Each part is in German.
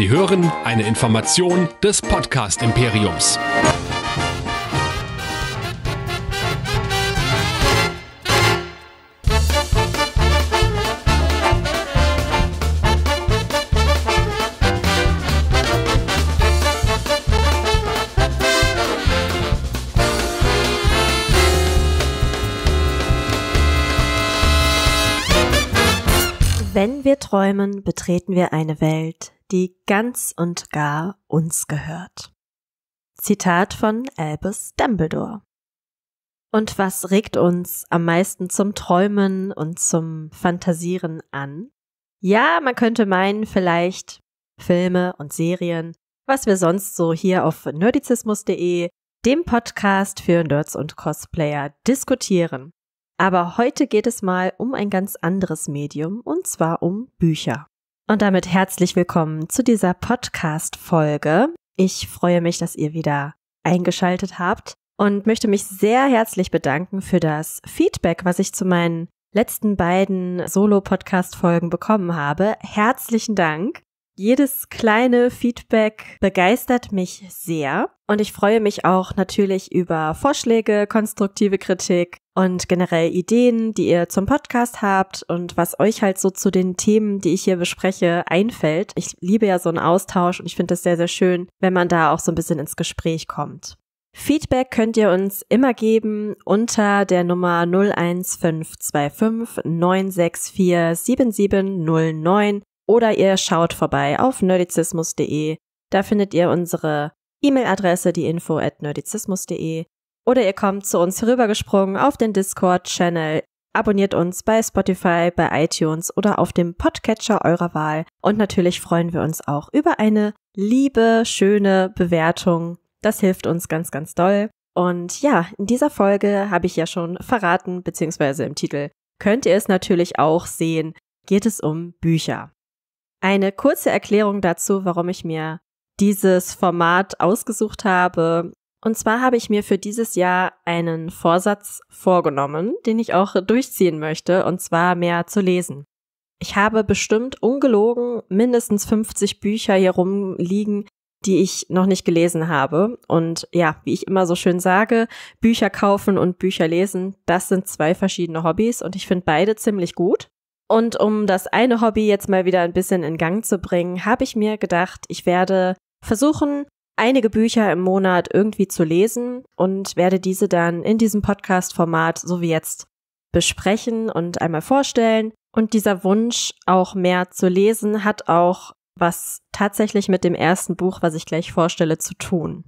Sie hören eine Information des Podcast Imperiums. Wenn wir träumen, betreten wir eine Welt, die ganz und gar uns gehört. Zitat von Albus Dumbledore. Und was regt uns am meisten zum Träumen und zum Fantasieren an? Ja, man könnte meinen, vielleicht Filme und Serien, was wir sonst so hier auf nerdizismus.de, dem Podcast für Nerds und Cosplayer, diskutieren. Aber heute geht es mal um ein ganz anderes Medium, und zwar um Bücher. Und damit herzlich willkommen zu dieser Podcast-Folge. Ich freue mich, dass ihr wieder eingeschaltet habt und möchte mich sehr herzlich bedanken für das Feedback, was ich zu meinen letzten beiden Solo-Podcast-Folgen bekommen habe. Herzlichen Dank. Jedes kleine Feedback begeistert mich sehr und ich freue mich auch natürlich über Vorschläge, konstruktive Kritik und generell Ideen, die ihr zum Podcast habt und was euch halt so zu den Themen, die ich hier bespreche, einfällt. Ich liebe ja so einen Austausch und ich finde es sehr, sehr schön, wenn man da auch so ein bisschen ins Gespräch kommt. Feedback könnt ihr uns immer geben unter der Nummer 01525 964 7709 oder ihr schaut vorbei auf nerdizismus.de. Da findet ihr unsere E-Mail-Adresse, die info at nerdizismus.de. Oder ihr kommt zu uns herübergesprungen auf den Discord-Channel. Abonniert uns bei Spotify, bei iTunes oder auf dem Podcatcher eurer Wahl. Und natürlich freuen wir uns auch über eine liebe, schöne Bewertung. Das hilft uns ganz, ganz doll. Und ja, in dieser Folge habe ich ja schon verraten, beziehungsweise im Titel könnt ihr es natürlich auch sehen, geht es um Bücher. Eine kurze Erklärung dazu, warum ich mir dieses Format ausgesucht habe. Und zwar habe ich mir für dieses Jahr einen Vorsatz vorgenommen, den ich auch durchziehen möchte, und zwar mehr zu lesen. Ich habe bestimmt ungelogen mindestens 50 Bücher hier rumliegen, die ich noch nicht gelesen habe. Und ja, wie ich immer so schön sage, Bücher kaufen und Bücher lesen, das sind zwei verschiedene Hobbys und ich finde beide ziemlich gut. Und um das eine Hobby jetzt mal wieder ein bisschen in Gang zu bringen, habe ich mir gedacht, ich werde versuchen, einige Bücher im Monat irgendwie zu lesen und werde diese dann in diesem Podcast-Format, so wie jetzt, besprechen und einmal vorstellen. Und dieser Wunsch, auch mehr zu lesen, hat auch was tatsächlich mit dem ersten Buch, was ich gleich vorstelle, zu tun.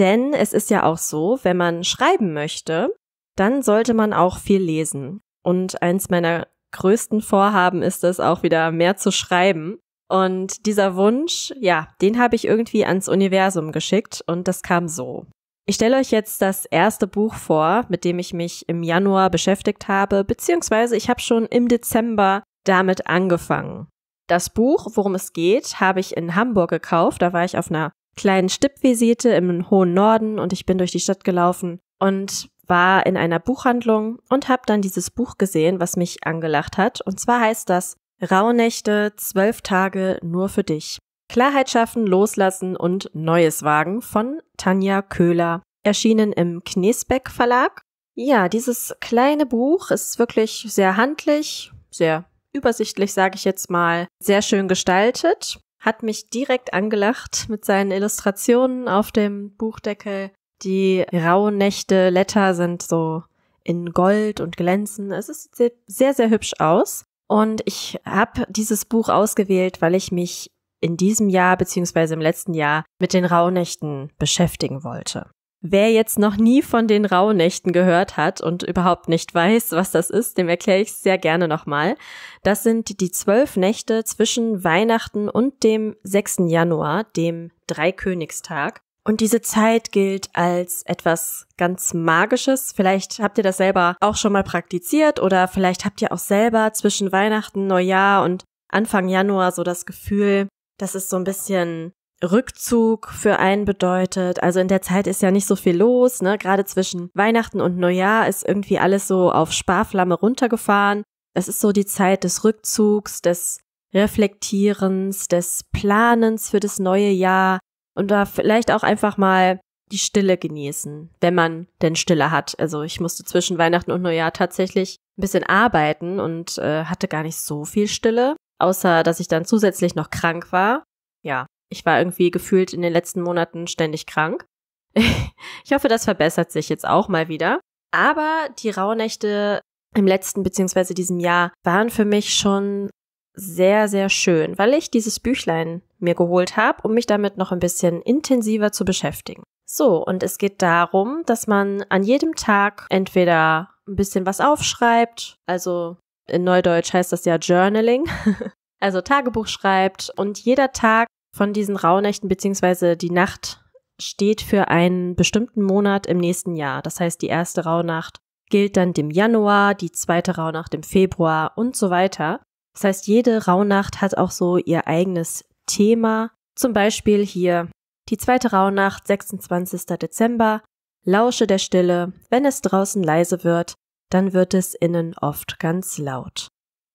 Denn es ist ja auch so, wenn man schreiben möchte, dann sollte man auch viel lesen. Und eins meiner größten Vorhaben ist es, auch wieder mehr zu schreiben. Und dieser Wunsch, ja, den habe ich irgendwie ans Universum geschickt und das kam so. Ich stelle euch jetzt das erste Buch vor, mit dem ich mich im Januar beschäftigt habe, beziehungsweise ich habe schon im Dezember damit angefangen. Das Buch, worum es geht, habe ich in Hamburg gekauft. Da war ich auf einer kleinen Stippvisite im hohen Norden und ich bin durch die Stadt gelaufen und war in einer Buchhandlung und habe dann dieses Buch gesehen, was mich angelacht hat. Und zwar heißt das Rauhnächte, zwölf Tage nur für dich. Klarheit schaffen, loslassen und Neues wagen von Tanja Köhler, erschienen im Kniesbeck Verlag. Ja, dieses kleine Buch ist wirklich sehr handlich, sehr übersichtlich, sage ich jetzt mal, sehr schön gestaltet, hat mich direkt angelacht mit seinen Illustrationen auf dem Buchdeckel die rauen Nächte, Letter sind so in Gold und glänzen. Es sieht sehr, sehr, sehr hübsch aus. Und ich habe dieses Buch ausgewählt, weil ich mich in diesem Jahr bzw. im letzten Jahr mit den Rauhnächten beschäftigen wollte. Wer jetzt noch nie von den Rauhnächten gehört hat und überhaupt nicht weiß, was das ist, dem erkläre ich es sehr gerne nochmal. Das sind die zwölf Nächte zwischen Weihnachten und dem 6. Januar, dem Dreikönigstag. Und diese Zeit gilt als etwas ganz Magisches. Vielleicht habt ihr das selber auch schon mal praktiziert oder vielleicht habt ihr auch selber zwischen Weihnachten, Neujahr und Anfang Januar so das Gefühl, dass es so ein bisschen Rückzug für einen bedeutet. Also in der Zeit ist ja nicht so viel los, ne? Gerade zwischen Weihnachten und Neujahr ist irgendwie alles so auf Sparflamme runtergefahren. Es ist so die Zeit des Rückzugs, des Reflektierens, des Planens für das neue Jahr, und da vielleicht auch einfach mal die Stille genießen, wenn man denn Stille hat. Also ich musste zwischen Weihnachten und Neujahr tatsächlich ein bisschen arbeiten und äh, hatte gar nicht so viel Stille, außer dass ich dann zusätzlich noch krank war. Ja, ich war irgendwie gefühlt in den letzten Monaten ständig krank. ich hoffe, das verbessert sich jetzt auch mal wieder. Aber die Rauhnächte im letzten bzw. diesem Jahr waren für mich schon sehr, sehr schön, weil ich dieses Büchlein mir geholt habe, um mich damit noch ein bisschen intensiver zu beschäftigen. So, und es geht darum, dass man an jedem Tag entweder ein bisschen was aufschreibt, also in Neudeutsch heißt das ja Journaling, also Tagebuch schreibt und jeder Tag von diesen Rauhnächten bzw. die Nacht steht für einen bestimmten Monat im nächsten Jahr. Das heißt, die erste Rauhnacht gilt dann dem Januar, die zweite Rauhnacht im Februar und so weiter. Das heißt, jede Rauhnacht hat auch so ihr eigenes Thema. Zum Beispiel hier die zweite Rauhnacht, 26. Dezember. Lausche der Stille. Wenn es draußen leise wird, dann wird es innen oft ganz laut.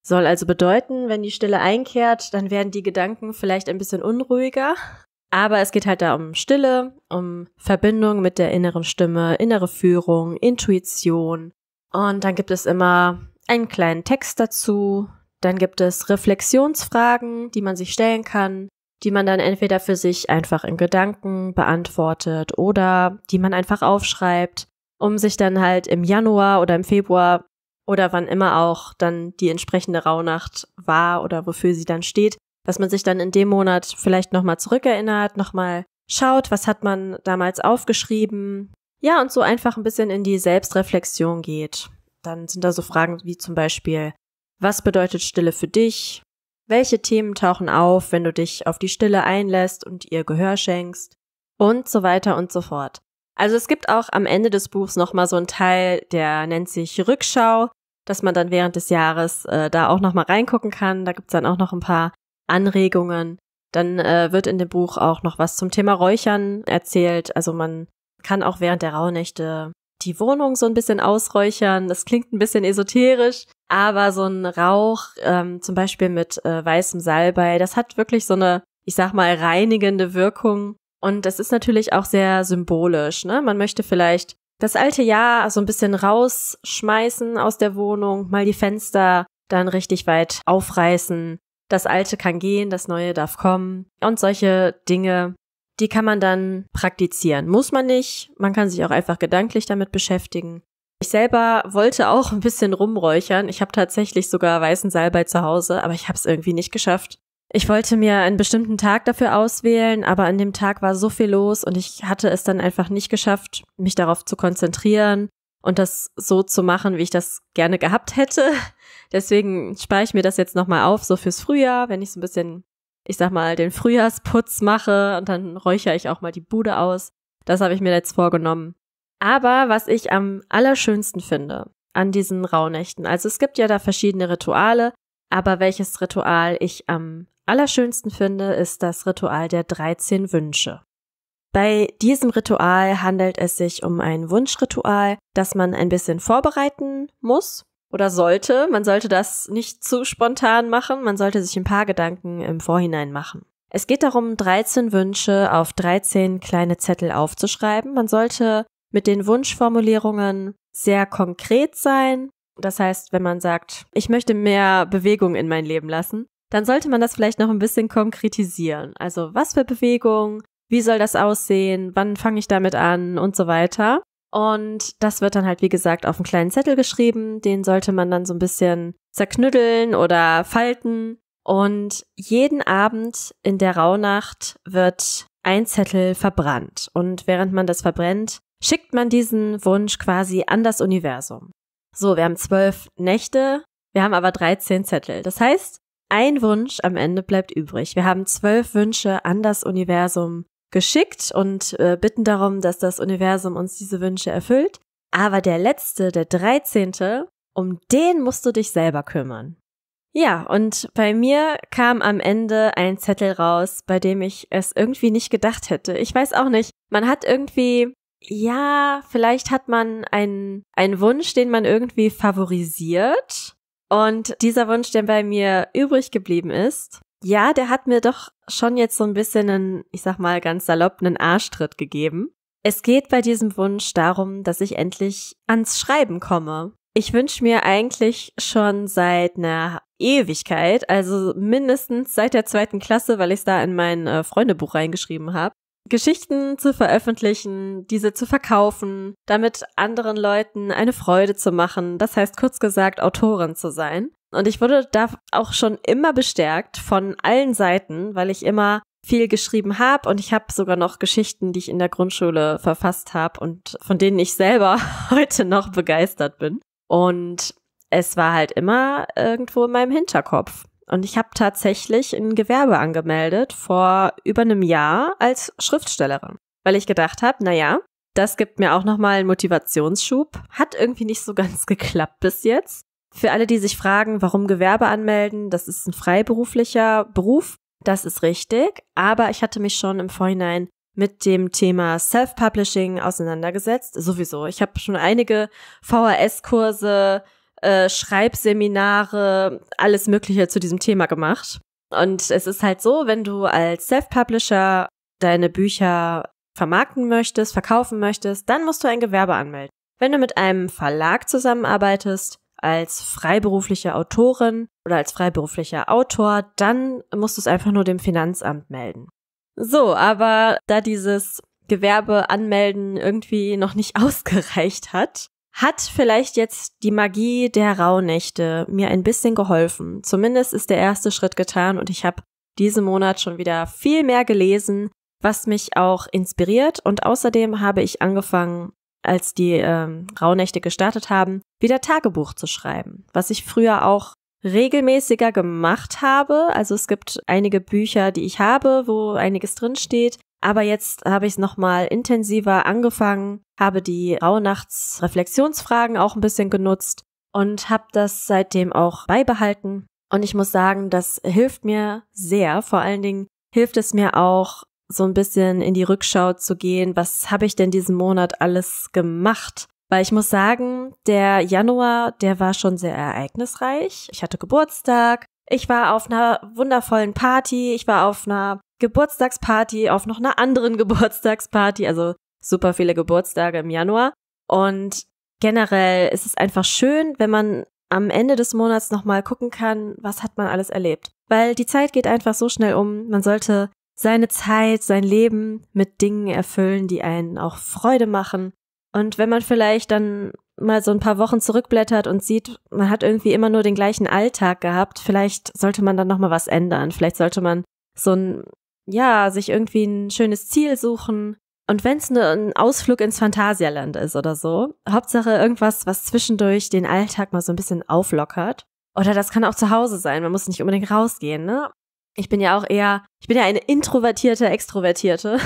Soll also bedeuten, wenn die Stille einkehrt, dann werden die Gedanken vielleicht ein bisschen unruhiger. Aber es geht halt da um Stille, um Verbindung mit der inneren Stimme, innere Führung, Intuition. Und dann gibt es immer einen kleinen Text dazu, dann gibt es Reflexionsfragen, die man sich stellen kann, die man dann entweder für sich einfach in Gedanken beantwortet oder die man einfach aufschreibt, um sich dann halt im Januar oder im Februar oder wann immer auch dann die entsprechende Rauhnacht war oder wofür sie dann steht, dass man sich dann in dem Monat vielleicht nochmal zurückerinnert, nochmal schaut, was hat man damals aufgeschrieben. Ja, und so einfach ein bisschen in die Selbstreflexion geht. Dann sind da so Fragen wie zum Beispiel, was bedeutet Stille für dich? Welche Themen tauchen auf, wenn du dich auf die Stille einlässt und ihr Gehör schenkst? Und so weiter und so fort. Also es gibt auch am Ende des Buchs nochmal so einen Teil, der nennt sich Rückschau, dass man dann während des Jahres äh, da auch nochmal reingucken kann. Da gibt's dann auch noch ein paar Anregungen. Dann äh, wird in dem Buch auch noch was zum Thema Räuchern erzählt. Also man kann auch während der Rauhnächte die Wohnung so ein bisschen ausräuchern. Das klingt ein bisschen esoterisch, aber so ein Rauch, ähm, zum Beispiel mit äh, weißem Salbei, das hat wirklich so eine, ich sag mal, reinigende Wirkung. Und das ist natürlich auch sehr symbolisch. Ne? Man möchte vielleicht das alte Jahr so ein bisschen rausschmeißen aus der Wohnung, mal die Fenster dann richtig weit aufreißen. Das Alte kann gehen, das Neue darf kommen und solche Dinge. Die kann man dann praktizieren. Muss man nicht. Man kann sich auch einfach gedanklich damit beschäftigen. Ich selber wollte auch ein bisschen rumräuchern. Ich habe tatsächlich sogar weißen Salbei zu Hause, aber ich habe es irgendwie nicht geschafft. Ich wollte mir einen bestimmten Tag dafür auswählen, aber an dem Tag war so viel los und ich hatte es dann einfach nicht geschafft, mich darauf zu konzentrieren und das so zu machen, wie ich das gerne gehabt hätte. Deswegen spare ich mir das jetzt nochmal auf, so fürs Frühjahr, wenn ich so ein bisschen ich sag mal, den Frühjahrsputz mache und dann räuchere ich auch mal die Bude aus. Das habe ich mir jetzt vorgenommen. Aber was ich am allerschönsten finde an diesen Rauhnächten, also es gibt ja da verschiedene Rituale, aber welches Ritual ich am allerschönsten finde, ist das Ritual der 13 Wünsche. Bei diesem Ritual handelt es sich um ein Wunschritual, das man ein bisschen vorbereiten muss oder sollte. Man sollte das nicht zu spontan machen, man sollte sich ein paar Gedanken im Vorhinein machen. Es geht darum, 13 Wünsche auf 13 kleine Zettel aufzuschreiben. Man sollte mit den Wunschformulierungen sehr konkret sein. Das heißt, wenn man sagt, ich möchte mehr Bewegung in mein Leben lassen, dann sollte man das vielleicht noch ein bisschen konkretisieren. Also was für Bewegung, wie soll das aussehen, wann fange ich damit an und so weiter. Und das wird dann halt, wie gesagt, auf einen kleinen Zettel geschrieben. Den sollte man dann so ein bisschen zerknütteln oder falten. Und jeden Abend in der Rauhnacht wird ein Zettel verbrannt. Und während man das verbrennt, schickt man diesen Wunsch quasi an das Universum. So, wir haben zwölf Nächte, wir haben aber 13 Zettel. Das heißt, ein Wunsch am Ende bleibt übrig. Wir haben zwölf Wünsche an das Universum geschickt und äh, bitten darum, dass das Universum uns diese Wünsche erfüllt. Aber der letzte, der dreizehnte, um den musst du dich selber kümmern. Ja, und bei mir kam am Ende ein Zettel raus, bei dem ich es irgendwie nicht gedacht hätte. Ich weiß auch nicht. Man hat irgendwie, ja, vielleicht hat man einen, einen Wunsch, den man irgendwie favorisiert. Und dieser Wunsch, der bei mir übrig geblieben ist, ja, der hat mir doch schon jetzt so ein bisschen einen, ich sag mal ganz salopp, einen Arschtritt gegeben. Es geht bei diesem Wunsch darum, dass ich endlich ans Schreiben komme. Ich wünsche mir eigentlich schon seit einer Ewigkeit, also mindestens seit der zweiten Klasse, weil ich es da in mein äh, Freundebuch reingeschrieben habe, Geschichten zu veröffentlichen, diese zu verkaufen, damit anderen Leuten eine Freude zu machen, das heißt kurz gesagt Autorin zu sein. Und ich wurde da auch schon immer bestärkt von allen Seiten, weil ich immer viel geschrieben habe und ich habe sogar noch Geschichten, die ich in der Grundschule verfasst habe und von denen ich selber heute noch begeistert bin. Und es war halt immer irgendwo in meinem Hinterkopf. Und ich habe tatsächlich ein Gewerbe angemeldet vor über einem Jahr als Schriftstellerin, weil ich gedacht habe, na ja, das gibt mir auch nochmal einen Motivationsschub. Hat irgendwie nicht so ganz geklappt bis jetzt, für alle, die sich fragen, warum Gewerbe anmelden, das ist ein freiberuflicher Beruf. Das ist richtig, aber ich hatte mich schon im Vorhinein mit dem Thema Self-Publishing auseinandergesetzt. Sowieso. Ich habe schon einige VHS-Kurse, äh, Schreibseminare, alles Mögliche zu diesem Thema gemacht. Und es ist halt so, wenn du als Self-Publisher deine Bücher vermarkten möchtest, verkaufen möchtest, dann musst du ein Gewerbe anmelden. Wenn du mit einem Verlag zusammenarbeitest, als freiberufliche Autorin oder als freiberuflicher Autor, dann musst du es einfach nur dem Finanzamt melden. So, aber da dieses Gewerbe anmelden irgendwie noch nicht ausgereicht hat, hat vielleicht jetzt die Magie der Rauhnächte mir ein bisschen geholfen. Zumindest ist der erste Schritt getan und ich habe diesen Monat schon wieder viel mehr gelesen, was mich auch inspiriert und außerdem habe ich angefangen, als die ähm, Rauhnächte gestartet haben, wieder Tagebuch zu schreiben, was ich früher auch regelmäßiger gemacht habe. Also es gibt einige Bücher, die ich habe, wo einiges drinsteht. Aber jetzt habe ich es nochmal intensiver angefangen, habe die Rauhnachtsreflexionsfragen auch ein bisschen genutzt und habe das seitdem auch beibehalten. Und ich muss sagen, das hilft mir sehr. Vor allen Dingen hilft es mir auch, so ein bisschen in die Rückschau zu gehen, was habe ich denn diesen Monat alles gemacht? Weil ich muss sagen, der Januar, der war schon sehr ereignisreich. Ich hatte Geburtstag, ich war auf einer wundervollen Party, ich war auf einer Geburtstagsparty, auf noch einer anderen Geburtstagsparty, also super viele Geburtstage im Januar. Und generell ist es einfach schön, wenn man am Ende des Monats nochmal gucken kann, was hat man alles erlebt. Weil die Zeit geht einfach so schnell um, man sollte seine Zeit, sein Leben mit Dingen erfüllen, die einen auch Freude machen. Und wenn man vielleicht dann mal so ein paar Wochen zurückblättert und sieht, man hat irgendwie immer nur den gleichen Alltag gehabt, vielleicht sollte man dann nochmal was ändern. Vielleicht sollte man so ein, ja, sich irgendwie ein schönes Ziel suchen. Und wenn es ne, ein Ausflug ins Phantasialand ist oder so, Hauptsache irgendwas, was zwischendurch den Alltag mal so ein bisschen auflockert. Oder das kann auch zu Hause sein, man muss nicht unbedingt rausgehen, ne? ich bin ja auch eher, ich bin ja eine introvertierte Extrovertierte.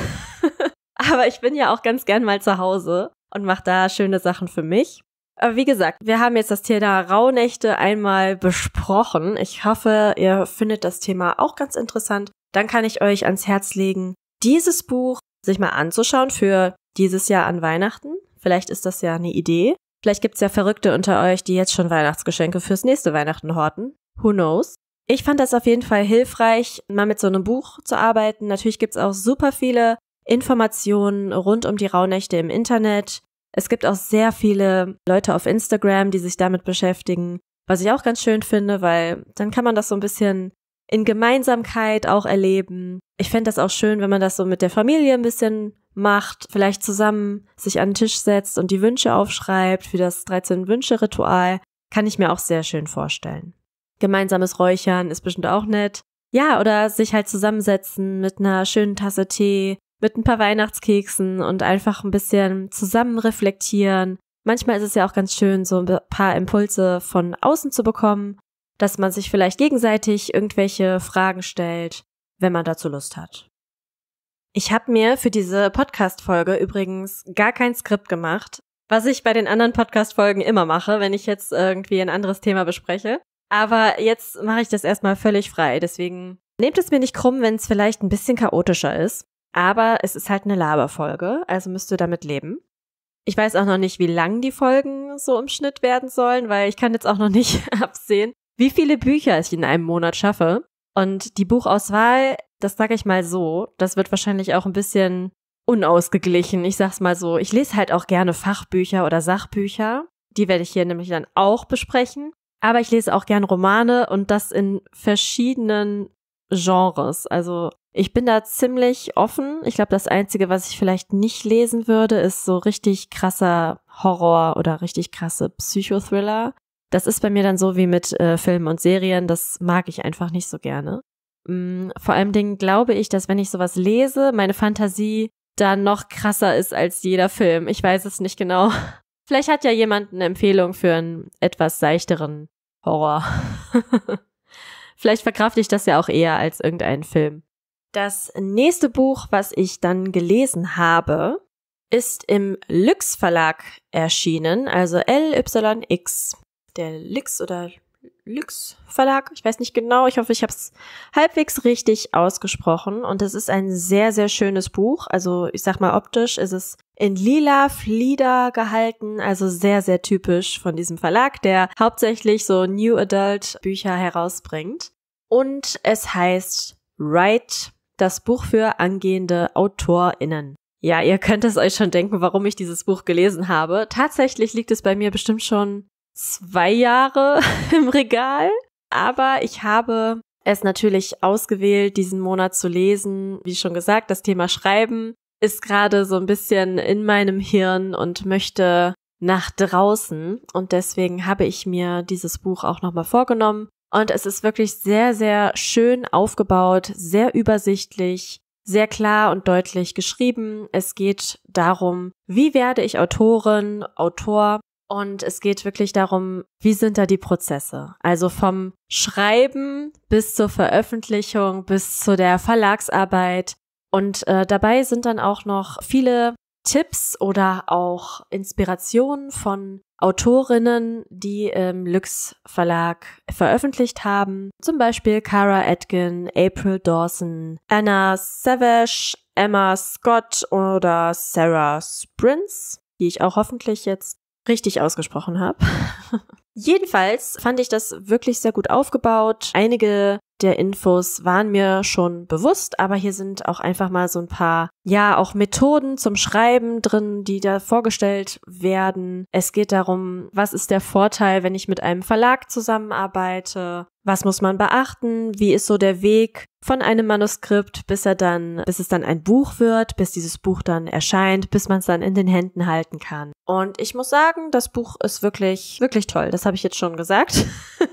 Aber ich bin ja auch ganz gern mal zu Hause und mache da schöne Sachen für mich. Aber wie gesagt, wir haben jetzt das Thema Rauhnächte einmal besprochen. Ich hoffe, ihr findet das Thema auch ganz interessant. Dann kann ich euch ans Herz legen, dieses Buch sich mal anzuschauen für dieses Jahr an Weihnachten. Vielleicht ist das ja eine Idee. Vielleicht gibt's ja Verrückte unter euch, die jetzt schon Weihnachtsgeschenke fürs nächste Weihnachten horten. Who knows? Ich fand das auf jeden Fall hilfreich, mal mit so einem Buch zu arbeiten. Natürlich gibt's auch super viele Informationen rund um die Rauhnächte im Internet. Es gibt auch sehr viele Leute auf Instagram, die sich damit beschäftigen, was ich auch ganz schön finde, weil dann kann man das so ein bisschen in Gemeinsamkeit auch erleben. Ich fände das auch schön, wenn man das so mit der Familie ein bisschen macht, vielleicht zusammen sich an den Tisch setzt und die Wünsche aufschreibt für das 13 Wünsche Ritual, kann ich mir auch sehr schön vorstellen. Gemeinsames Räuchern ist bestimmt auch nett. Ja, oder sich halt zusammensetzen mit einer schönen Tasse Tee, mit ein paar Weihnachtskeksen und einfach ein bisschen zusammen reflektieren. Manchmal ist es ja auch ganz schön, so ein paar Impulse von außen zu bekommen, dass man sich vielleicht gegenseitig irgendwelche Fragen stellt, wenn man dazu Lust hat. Ich habe mir für diese Podcast-Folge übrigens gar kein Skript gemacht, was ich bei den anderen Podcast-Folgen immer mache, wenn ich jetzt irgendwie ein anderes Thema bespreche. Aber jetzt mache ich das erstmal völlig frei. Deswegen nehmt es mir nicht krumm, wenn es vielleicht ein bisschen chaotischer ist. Aber es ist halt eine Laberfolge, also müsst ihr damit leben. Ich weiß auch noch nicht, wie lang die Folgen so im Schnitt werden sollen, weil ich kann jetzt auch noch nicht absehen, wie viele Bücher ich in einem Monat schaffe. Und die Buchauswahl, das sage ich mal so, das wird wahrscheinlich auch ein bisschen unausgeglichen. Ich sag's mal so, ich lese halt auch gerne Fachbücher oder Sachbücher. Die werde ich hier nämlich dann auch besprechen. Aber ich lese auch gern Romane und das in verschiedenen Genres. Also ich bin da ziemlich offen. Ich glaube, das Einzige, was ich vielleicht nicht lesen würde, ist so richtig krasser Horror oder richtig krasse Psychothriller. Das ist bei mir dann so wie mit äh, Filmen und Serien. Das mag ich einfach nicht so gerne. Mm, vor allen Dingen glaube ich, dass wenn ich sowas lese, meine Fantasie dann noch krasser ist als jeder Film. Ich weiß es nicht genau. Vielleicht hat ja jemand eine Empfehlung für einen etwas seichteren Horror. Vielleicht verkrafte ich das ja auch eher als irgendeinen Film. Das nächste Buch, was ich dann gelesen habe, ist im Lyx Verlag erschienen, also LYX. Der Lyx oder Lyx Verlag, ich weiß nicht genau, ich hoffe, ich habe es halbwegs richtig ausgesprochen und es ist ein sehr sehr schönes Buch, also ich sag mal optisch ist es in lila Flieder gehalten, also sehr, sehr typisch von diesem Verlag, der hauptsächlich so New Adult Bücher herausbringt. Und es heißt Write, das Buch für angehende AutorInnen. Ja, ihr könnt es euch schon denken, warum ich dieses Buch gelesen habe. Tatsächlich liegt es bei mir bestimmt schon zwei Jahre im Regal. Aber ich habe es natürlich ausgewählt, diesen Monat zu lesen. Wie schon gesagt, das Thema Schreiben ist gerade so ein bisschen in meinem Hirn und möchte nach draußen. Und deswegen habe ich mir dieses Buch auch nochmal vorgenommen. Und es ist wirklich sehr, sehr schön aufgebaut, sehr übersichtlich, sehr klar und deutlich geschrieben. Es geht darum, wie werde ich Autorin, Autor und es geht wirklich darum, wie sind da die Prozesse? Also vom Schreiben bis zur Veröffentlichung, bis zu der Verlagsarbeit, und äh, dabei sind dann auch noch viele Tipps oder auch Inspirationen von Autorinnen, die im Lux Verlag veröffentlicht haben. Zum Beispiel Cara Atkin, April Dawson, Anna Savage, Emma Scott oder Sarah Sprints, die ich auch hoffentlich jetzt richtig ausgesprochen habe. Jedenfalls fand ich das wirklich sehr gut aufgebaut. Einige der Infos waren mir schon bewusst, aber hier sind auch einfach mal so ein paar ja auch Methoden zum Schreiben drin, die da vorgestellt werden. Es geht darum, was ist der Vorteil, wenn ich mit einem Verlag zusammenarbeite? Was muss man beachten? Wie ist so der Weg von einem Manuskript, bis er dann, bis es dann ein Buch wird, bis dieses Buch dann erscheint, bis man es dann in den Händen halten kann? Und ich muss sagen, das Buch ist wirklich, wirklich toll. Das habe ich jetzt schon gesagt.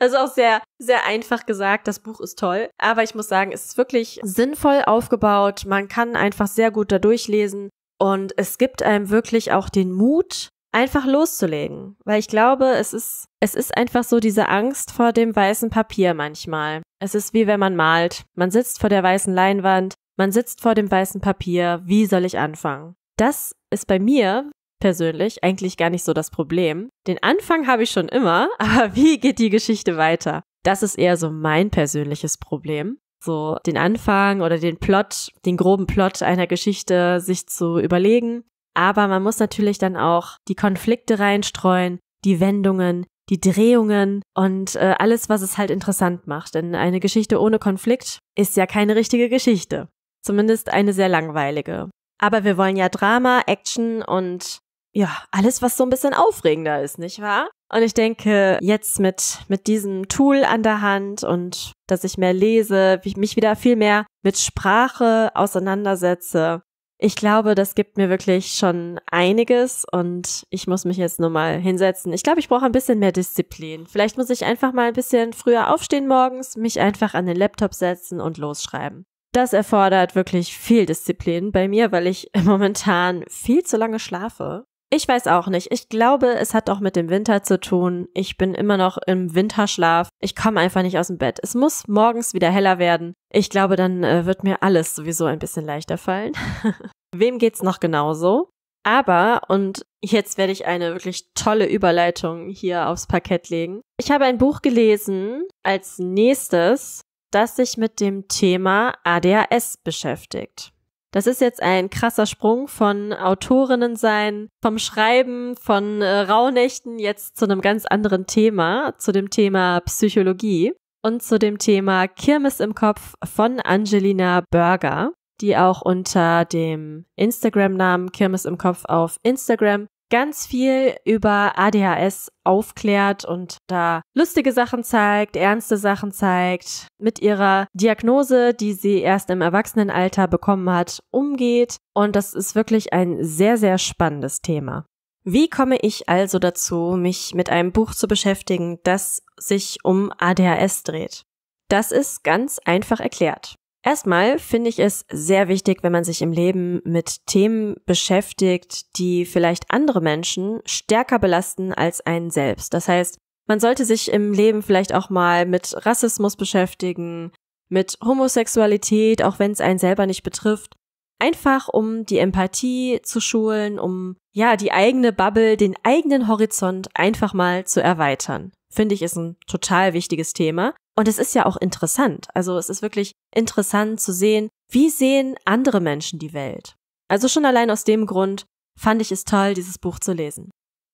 also auch sehr, sehr einfach gesagt. Das Buch ist toll. Aber ich muss sagen, es ist wirklich sinnvoll aufgebaut. Man kann ein einfach sehr gut da durchlesen. Und es gibt einem wirklich auch den Mut, einfach loszulegen. Weil ich glaube, es ist, es ist einfach so diese Angst vor dem weißen Papier manchmal. Es ist wie wenn man malt. Man sitzt vor der weißen Leinwand, man sitzt vor dem weißen Papier. Wie soll ich anfangen? Das ist bei mir persönlich eigentlich gar nicht so das Problem. Den Anfang habe ich schon immer, aber wie geht die Geschichte weiter? Das ist eher so mein persönliches Problem so den Anfang oder den Plot, den groben Plot einer Geschichte sich zu überlegen. Aber man muss natürlich dann auch die Konflikte reinstreuen, die Wendungen, die Drehungen und äh, alles, was es halt interessant macht. Denn eine Geschichte ohne Konflikt ist ja keine richtige Geschichte. Zumindest eine sehr langweilige. Aber wir wollen ja Drama, Action und ja, alles, was so ein bisschen aufregender ist, nicht wahr? Und ich denke, jetzt mit, mit diesem Tool an der Hand und dass ich mehr lese, wie ich mich wieder viel mehr mit Sprache auseinandersetze, ich glaube, das gibt mir wirklich schon einiges und ich muss mich jetzt nur mal hinsetzen. Ich glaube, ich brauche ein bisschen mehr Disziplin. Vielleicht muss ich einfach mal ein bisschen früher aufstehen morgens, mich einfach an den Laptop setzen und losschreiben. Das erfordert wirklich viel Disziplin bei mir, weil ich momentan viel zu lange schlafe ich weiß auch nicht. Ich glaube, es hat auch mit dem Winter zu tun. Ich bin immer noch im Winterschlaf. Ich komme einfach nicht aus dem Bett. Es muss morgens wieder heller werden. Ich glaube, dann äh, wird mir alles sowieso ein bisschen leichter fallen. Wem geht's noch genauso? Aber, und jetzt werde ich eine wirklich tolle Überleitung hier aufs Parkett legen. Ich habe ein Buch gelesen als nächstes, das sich mit dem Thema ADHS beschäftigt. Das ist jetzt ein krasser Sprung von Autorinnen sein, vom Schreiben, von äh, Rauhnächten jetzt zu einem ganz anderen Thema, zu dem Thema Psychologie und zu dem Thema Kirmes im Kopf von Angelina Berger, die auch unter dem Instagram-Namen Kirmes im Kopf auf Instagram ganz viel über ADHS aufklärt und da lustige Sachen zeigt, ernste Sachen zeigt, mit ihrer Diagnose, die sie erst im Erwachsenenalter bekommen hat, umgeht. Und das ist wirklich ein sehr, sehr spannendes Thema. Wie komme ich also dazu, mich mit einem Buch zu beschäftigen, das sich um ADHS dreht? Das ist ganz einfach erklärt. Erstmal finde ich es sehr wichtig, wenn man sich im Leben mit Themen beschäftigt, die vielleicht andere Menschen stärker belasten als einen selbst. Das heißt, man sollte sich im Leben vielleicht auch mal mit Rassismus beschäftigen, mit Homosexualität, auch wenn es einen selber nicht betrifft. Einfach um die Empathie zu schulen, um ja die eigene Bubble, den eigenen Horizont einfach mal zu erweitern finde ich, ist ein total wichtiges Thema. Und es ist ja auch interessant. Also es ist wirklich interessant zu sehen, wie sehen andere Menschen die Welt. Also schon allein aus dem Grund fand ich es toll, dieses Buch zu lesen.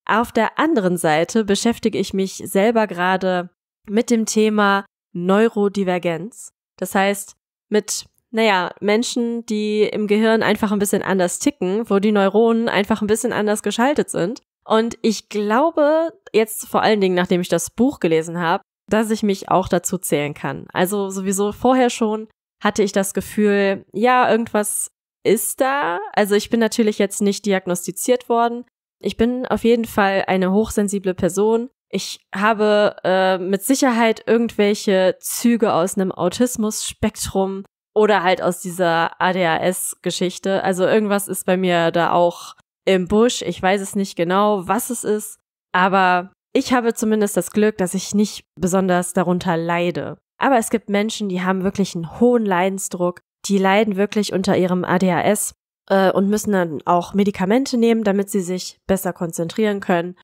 Auf der anderen Seite beschäftige ich mich selber gerade mit dem Thema Neurodivergenz. Das heißt, mit, naja, Menschen, die im Gehirn einfach ein bisschen anders ticken, wo die Neuronen einfach ein bisschen anders geschaltet sind und ich glaube, jetzt vor allen Dingen, nachdem ich das Buch gelesen habe, dass ich mich auch dazu zählen kann. Also sowieso vorher schon hatte ich das Gefühl, ja, irgendwas ist da. Also ich bin natürlich jetzt nicht diagnostiziert worden. Ich bin auf jeden Fall eine hochsensible Person. Ich habe äh, mit Sicherheit irgendwelche Züge aus einem Autismus-Spektrum oder halt aus dieser ADHS-Geschichte. Also irgendwas ist bei mir da auch im Busch. Ich weiß es nicht genau, was es ist, aber ich habe zumindest das Glück, dass ich nicht besonders darunter leide. Aber es gibt Menschen, die haben wirklich einen hohen Leidensdruck, die leiden wirklich unter ihrem ADHS äh, und müssen dann auch Medikamente nehmen, damit sie sich besser konzentrieren können.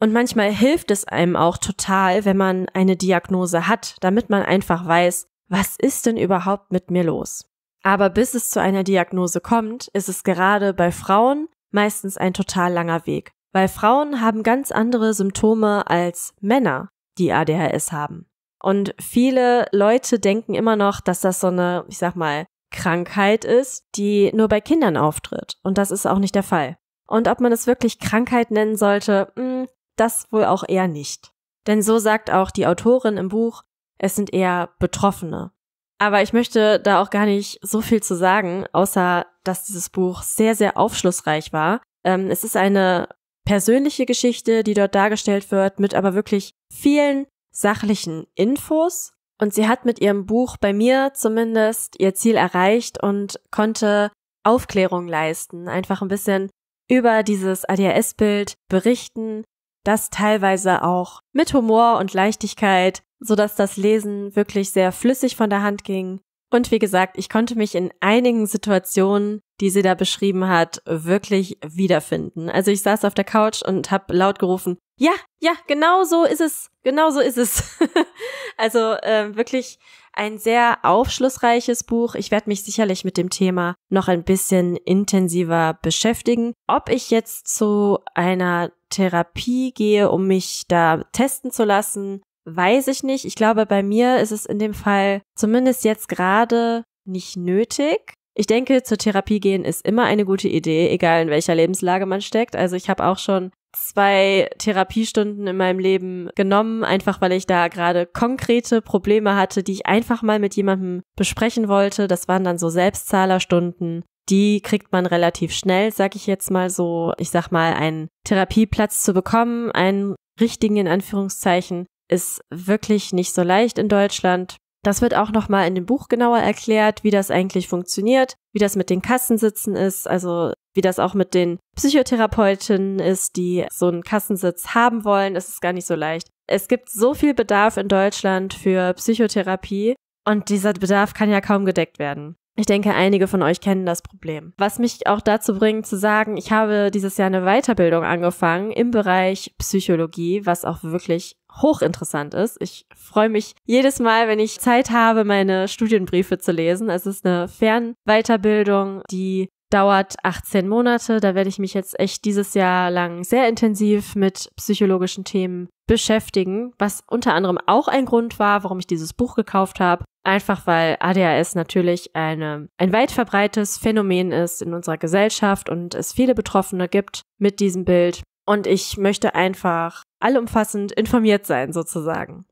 Und manchmal hilft es einem auch total, wenn man eine Diagnose hat, damit man einfach weiß, was ist denn überhaupt mit mir los? Aber bis es zu einer Diagnose kommt, ist es gerade bei Frauen meistens ein total langer Weg, weil Frauen haben ganz andere Symptome als Männer, die ADHS haben. Und viele Leute denken immer noch, dass das so eine, ich sag mal, Krankheit ist, die nur bei Kindern auftritt. Und das ist auch nicht der Fall. Und ob man es wirklich Krankheit nennen sollte, mh, hm, das wohl auch eher nicht. Denn so sagt auch die Autorin im Buch, es sind eher Betroffene. Aber ich möchte da auch gar nicht so viel zu sagen, außer dass dieses Buch sehr, sehr aufschlussreich war. Ähm, es ist eine persönliche Geschichte, die dort dargestellt wird, mit aber wirklich vielen sachlichen Infos. Und sie hat mit ihrem Buch bei mir zumindest ihr Ziel erreicht und konnte Aufklärung leisten, einfach ein bisschen über dieses ADHS-Bild berichten, das teilweise auch mit Humor und Leichtigkeit sodass das Lesen wirklich sehr flüssig von der Hand ging. Und wie gesagt, ich konnte mich in einigen Situationen, die sie da beschrieben hat, wirklich wiederfinden. Also ich saß auf der Couch und habe laut gerufen, ja, ja, genau so ist es, genau so ist es. also äh, wirklich ein sehr aufschlussreiches Buch. Ich werde mich sicherlich mit dem Thema noch ein bisschen intensiver beschäftigen. Ob ich jetzt zu einer Therapie gehe, um mich da testen zu lassen weiß ich nicht. Ich glaube, bei mir ist es in dem Fall zumindest jetzt gerade nicht nötig. Ich denke, zur Therapie gehen ist immer eine gute Idee, egal in welcher Lebenslage man steckt. Also ich habe auch schon zwei Therapiestunden in meinem Leben genommen, einfach weil ich da gerade konkrete Probleme hatte, die ich einfach mal mit jemandem besprechen wollte. Das waren dann so Selbstzahlerstunden. Die kriegt man relativ schnell, sag ich jetzt mal so. Ich sag mal, einen Therapieplatz zu bekommen, einen richtigen in Anführungszeichen, ist wirklich nicht so leicht in Deutschland. Das wird auch nochmal in dem Buch genauer erklärt, wie das eigentlich funktioniert, wie das mit den Kassensitzen ist, also wie das auch mit den Psychotherapeutinnen ist, die so einen Kassensitz haben wollen. Es ist gar nicht so leicht. Es gibt so viel Bedarf in Deutschland für Psychotherapie und dieser Bedarf kann ja kaum gedeckt werden. Ich denke, einige von euch kennen das Problem. Was mich auch dazu bringt zu sagen, ich habe dieses Jahr eine Weiterbildung angefangen im Bereich Psychologie, was auch wirklich hochinteressant ist. Ich freue mich jedes Mal, wenn ich Zeit habe, meine Studienbriefe zu lesen. Es ist eine Fernweiterbildung, die dauert 18 Monate. Da werde ich mich jetzt echt dieses Jahr lang sehr intensiv mit psychologischen Themen beschäftigen, was unter anderem auch ein Grund war, warum ich dieses Buch gekauft habe. Einfach weil ADHS natürlich eine, ein weit verbreites Phänomen ist in unserer Gesellschaft und es viele Betroffene gibt mit diesem Bild. Und ich möchte einfach allumfassend informiert sein, sozusagen.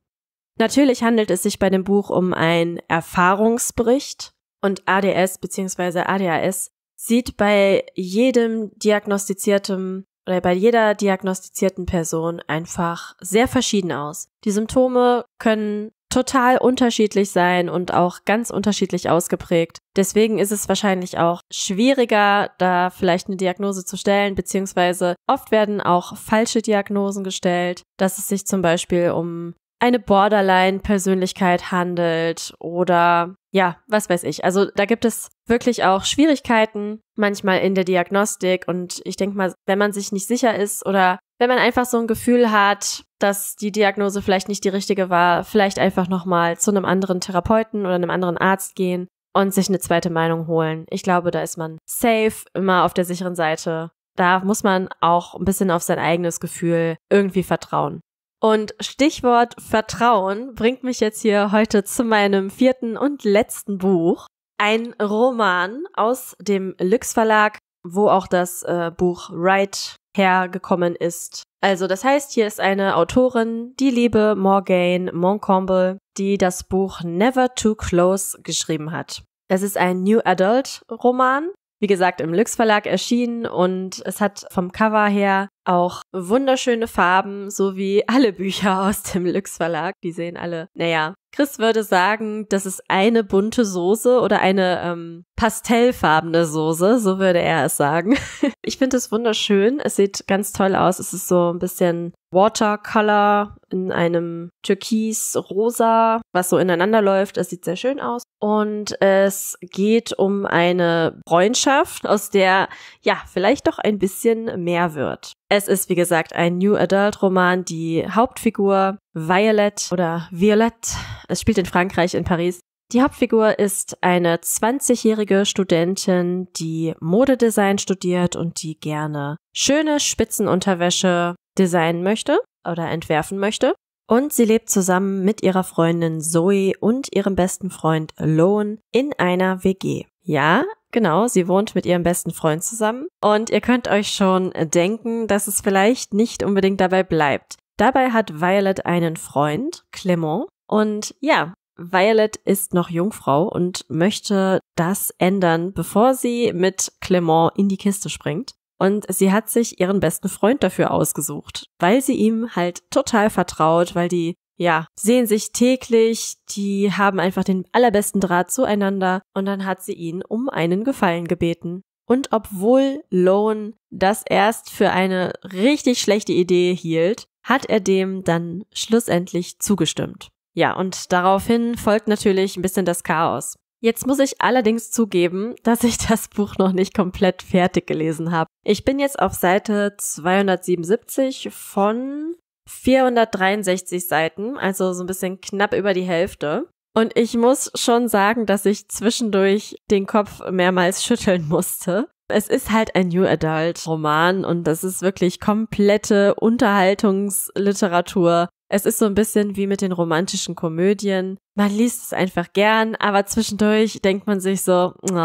Natürlich handelt es sich bei dem Buch um einen Erfahrungsbericht und ADS bzw. ADHS sieht bei jedem diagnostizierten oder bei jeder diagnostizierten Person einfach sehr verschieden aus. Die Symptome können total unterschiedlich sein und auch ganz unterschiedlich ausgeprägt. Deswegen ist es wahrscheinlich auch schwieriger, da vielleicht eine Diagnose zu stellen, beziehungsweise oft werden auch falsche Diagnosen gestellt, dass es sich zum Beispiel um eine Borderline-Persönlichkeit handelt oder ja, was weiß ich. Also da gibt es wirklich auch Schwierigkeiten manchmal in der Diagnostik und ich denke mal, wenn man sich nicht sicher ist oder wenn man einfach so ein Gefühl hat, dass die Diagnose vielleicht nicht die richtige war, vielleicht einfach nochmal zu einem anderen Therapeuten oder einem anderen Arzt gehen und sich eine zweite Meinung holen. Ich glaube, da ist man safe, immer auf der sicheren Seite. Da muss man auch ein bisschen auf sein eigenes Gefühl irgendwie vertrauen. Und Stichwort Vertrauen bringt mich jetzt hier heute zu meinem vierten und letzten Buch. Ein Roman aus dem Lüx Verlag, wo auch das äh, Buch Wright hergekommen ist. Also das heißt, hier ist eine Autorin, die liebe Morgane Moncomble, die das Buch Never Too Close geschrieben hat. Es ist ein New Adult Roman wie gesagt, im Lux Verlag erschienen und es hat vom Cover her auch wunderschöne Farben, so wie alle Bücher aus dem Lux Verlag. Die sehen alle, naja, Chris würde sagen, das ist eine bunte Soße oder eine ähm, pastellfarbene Soße, so würde er es sagen. ich finde es wunderschön. Es sieht ganz toll aus. Es ist so ein bisschen Watercolor in einem Türkis-Rosa, was so ineinander läuft. Es sieht sehr schön aus. Und es geht um eine Freundschaft, aus der ja vielleicht doch ein bisschen mehr wird. Es ist, wie gesagt, ein New Adult Roman. Die Hauptfigur Violet oder Violette, es spielt in Frankreich, in Paris. Die Hauptfigur ist eine 20-jährige Studentin, die Modedesign studiert und die gerne schöne Spitzenunterwäsche designen möchte oder entwerfen möchte. Und sie lebt zusammen mit ihrer Freundin Zoe und ihrem besten Freund Loan in einer WG. Ja, genau, sie wohnt mit ihrem besten Freund zusammen. Und ihr könnt euch schon denken, dass es vielleicht nicht unbedingt dabei bleibt. Dabei hat Violet einen Freund, Clement. Und ja, Violet ist noch Jungfrau und möchte das ändern, bevor sie mit Clement in die Kiste springt. Und sie hat sich ihren besten Freund dafür ausgesucht, weil sie ihm halt total vertraut, weil die ja, sehen sich täglich, die haben einfach den allerbesten Draht zueinander und dann hat sie ihn um einen Gefallen gebeten. Und obwohl Lone das erst für eine richtig schlechte Idee hielt, hat er dem dann schlussendlich zugestimmt. Ja, und daraufhin folgt natürlich ein bisschen das Chaos. Jetzt muss ich allerdings zugeben, dass ich das Buch noch nicht komplett fertig gelesen habe. Ich bin jetzt auf Seite 277 von 463 Seiten, also so ein bisschen knapp über die Hälfte. Und ich muss schon sagen, dass ich zwischendurch den Kopf mehrmals schütteln musste. Es ist halt ein New Adult Roman und das ist wirklich komplette Unterhaltungsliteratur. Es ist so ein bisschen wie mit den romantischen Komödien. Man liest es einfach gern, aber zwischendurch denkt man sich so, oh.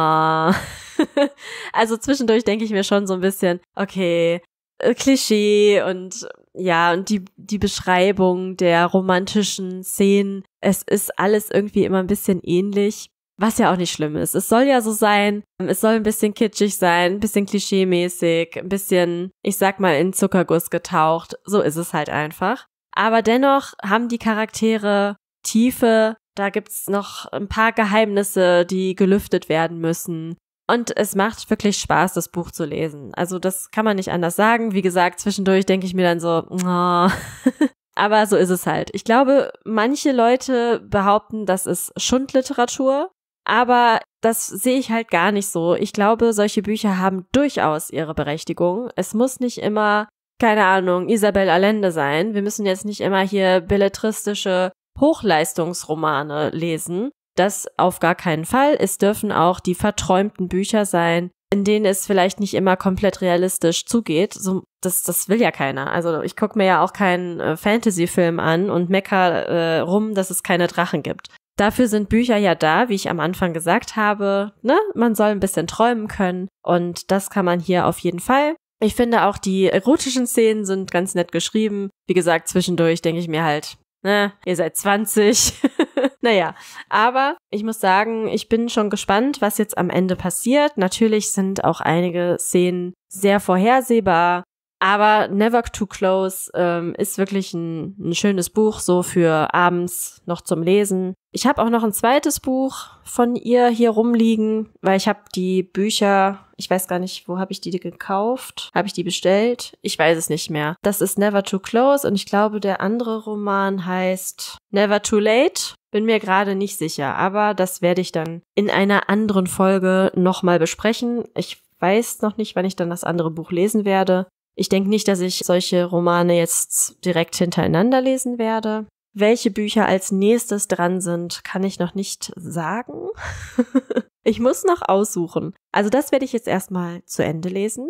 also zwischendurch denke ich mir schon so ein bisschen, okay, äh, Klischee und ja, und die, die Beschreibung der romantischen Szenen, es ist alles irgendwie immer ein bisschen ähnlich. Was ja auch nicht schlimm ist. Es soll ja so sein, es soll ein bisschen kitschig sein, ein bisschen klischeemäßig, ein bisschen, ich sag mal, in Zuckerguss getaucht. So ist es halt einfach. Aber dennoch haben die Charaktere Tiefe, da gibt's noch ein paar Geheimnisse, die gelüftet werden müssen. Und es macht wirklich Spaß, das Buch zu lesen. Also das kann man nicht anders sagen. Wie gesagt, zwischendurch denke ich mir dann so, oh. aber so ist es halt. Ich glaube, manche Leute behaupten, das ist Schundliteratur, aber das sehe ich halt gar nicht so. Ich glaube, solche Bücher haben durchaus ihre Berechtigung. Es muss nicht immer, keine Ahnung, Isabel Allende sein. Wir müssen jetzt nicht immer hier belletristische Hochleistungsromane lesen. Das auf gar keinen Fall. Es dürfen auch die verträumten Bücher sein, in denen es vielleicht nicht immer komplett realistisch zugeht. So, das, das will ja keiner. Also ich gucke mir ja auch keinen äh, Fantasy-Film an und mecker äh, rum, dass es keine Drachen gibt. Dafür sind Bücher ja da, wie ich am Anfang gesagt habe. Ne? Man soll ein bisschen träumen können und das kann man hier auf jeden Fall. Ich finde auch die erotischen Szenen sind ganz nett geschrieben. Wie gesagt, zwischendurch denke ich mir halt, ne, ihr seid 20. naja, aber ich muss sagen, ich bin schon gespannt, was jetzt am Ende passiert. Natürlich sind auch einige Szenen sehr vorhersehbar. Aber Never Too Close ähm, ist wirklich ein, ein schönes Buch, so für abends noch zum Lesen. Ich habe auch noch ein zweites Buch von ihr hier rumliegen, weil ich habe die Bücher, ich weiß gar nicht, wo habe ich die gekauft? Habe ich die bestellt? Ich weiß es nicht mehr. Das ist Never Too Close und ich glaube, der andere Roman heißt Never Too Late. Bin mir gerade nicht sicher, aber das werde ich dann in einer anderen Folge nochmal besprechen. Ich weiß noch nicht, wann ich dann das andere Buch lesen werde. Ich denke nicht, dass ich solche Romane jetzt direkt hintereinander lesen werde. Welche Bücher als nächstes dran sind, kann ich noch nicht sagen. ich muss noch aussuchen. Also das werde ich jetzt erstmal zu Ende lesen.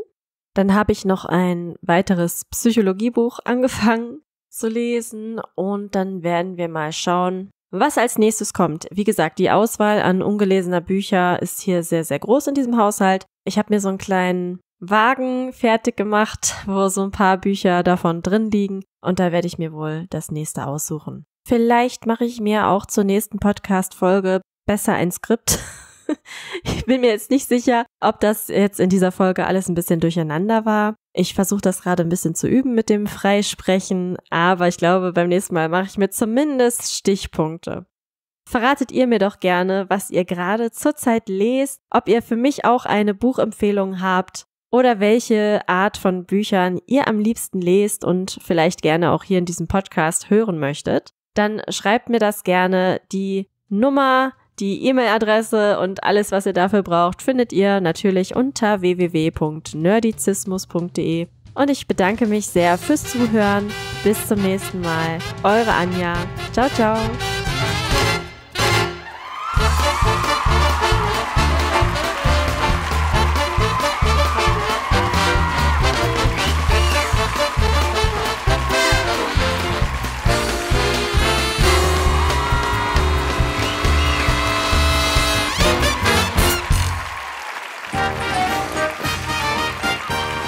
Dann habe ich noch ein weiteres Psychologiebuch angefangen zu lesen und dann werden wir mal schauen, was als nächstes kommt, wie gesagt, die Auswahl an ungelesener Bücher ist hier sehr, sehr groß in diesem Haushalt. Ich habe mir so einen kleinen Wagen fertig gemacht, wo so ein paar Bücher davon drin liegen und da werde ich mir wohl das nächste aussuchen. Vielleicht mache ich mir auch zur nächsten Podcast-Folge besser ein Skript. ich bin mir jetzt nicht sicher, ob das jetzt in dieser Folge alles ein bisschen durcheinander war. Ich versuche das gerade ein bisschen zu üben mit dem Freisprechen, aber ich glaube, beim nächsten Mal mache ich mir zumindest Stichpunkte. Verratet ihr mir doch gerne, was ihr gerade zurzeit lest, ob ihr für mich auch eine Buchempfehlung habt oder welche Art von Büchern ihr am liebsten lest und vielleicht gerne auch hier in diesem Podcast hören möchtet. Dann schreibt mir das gerne. Die Nummer die E-Mail-Adresse und alles, was ihr dafür braucht, findet ihr natürlich unter www.nerdizismus.de. Und ich bedanke mich sehr fürs Zuhören. Bis zum nächsten Mal. Eure Anja. Ciao, ciao.